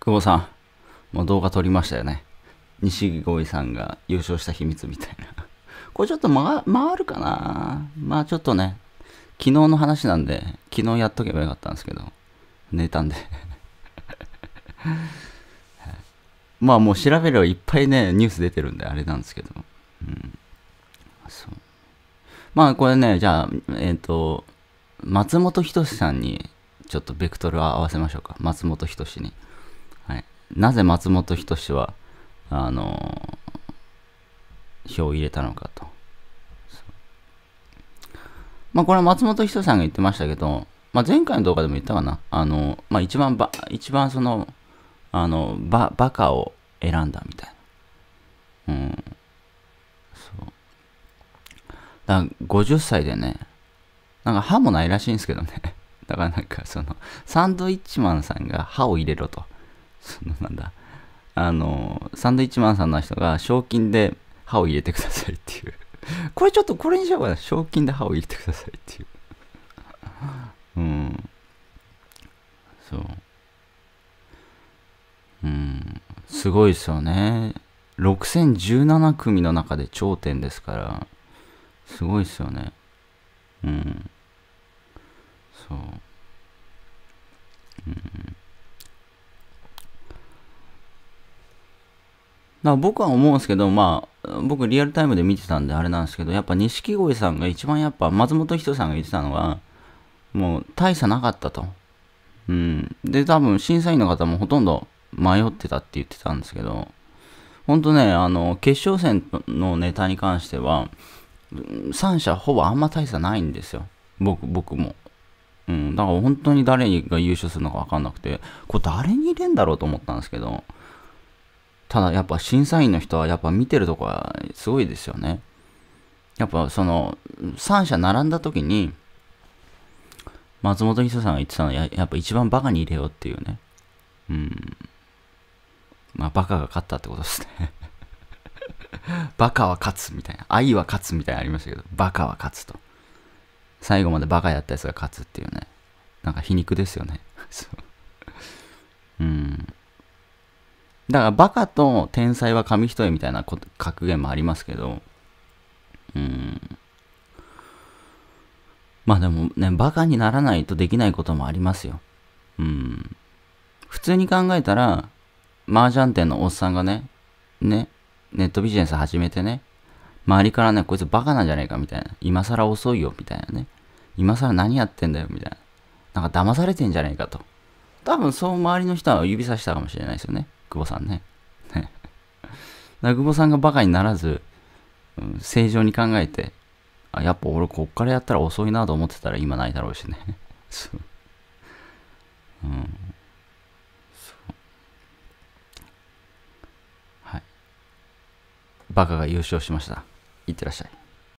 久保さん、もう動画撮りましたよね。錦鯉さんが優勝した秘密みたいな。これちょっと、ま、回るかなまあちょっとね、昨日の話なんで、昨日やっとけばよかったんですけど、寝たんで まあもう調べればいっぱいね、ニュース出てるんであれなんですけど。うん。そう。まあこれね、じゃあ、えっ、ー、と、松本人志さんに、ちょっとベクトルを合わせましょうか。松本人志に。なぜ松本人志は、あのー、票を入れたのかと。まあ、これは松本人志さんが言ってましたけど、まあ、前回の動画でも言ったかな。あのー、まあ、一番ば、一番その、あの、ば、バカを選んだみたいな。うん。そう。だから50歳でね、なんか歯もないらしいんですけどね。だからなんかその、サンドイッチマンさんが歯を入れろと。そのなんだ、あの、サンドイッチマンさんの人が賞金で歯を入れてくださいっていうこれちょっとこれにしようかな。賞金で歯を入れてくださいっていううん。そう。うん。すごいですよね。6017組の中で頂点ですから、すごいですよね。うん。そう。な僕は思うんですけど、まあ、僕リアルタイムで見てたんであれなんですけど、やっぱ錦鯉さんが一番やっぱ松本人さんが言ってたのは、もう大差なかったと。うん。で、多分審査員の方もほとんど迷ってたって言ってたんですけど、ほんとね、あの、決勝戦のネタに関しては、三者ほぼあんま大差ないんですよ。僕、僕も。うん。だから本当に誰が優勝するのかわかんなくて、これ誰に入れんだろうと思ったんですけど、ただやっぱ審査員の人はやっぱ見てるとこはすごいですよね。やっぱその3社並んだ時に松本志さんが言ってたのはやっぱ一番バカに入れようっていうね。うん。まあバカが勝ったってことですねバカ は勝つみたいな。愛は勝つみたいなありましたけど、バカは勝つと。最後までバカやったやつが勝つっていうね。なんか皮肉ですよね。そうだからバカと天才は紙一重みたいな格言もありますけど、うん。まあでもね、バカにならないとできないこともありますよ。うん。普通に考えたら、麻雀店のおっさんがね、ね、ネットビジネス始めてね、周りからね、こいつバカなんじゃねえかみたいな。今更遅いよ、みたいなね。今更何やってんだよ、みたいな。なんか騙されてんじゃねえかと。多分そう周りの人は指さしたかもしれないですよね。久保さんね。ね 久保さんがバカにならず、うん、正常に考えて、あ、やっぱ俺こっからやったら遅いなと思ってたら今ないだろうしね。そう。うん。そう。はい。バカが優勝しました。いってらっしゃい。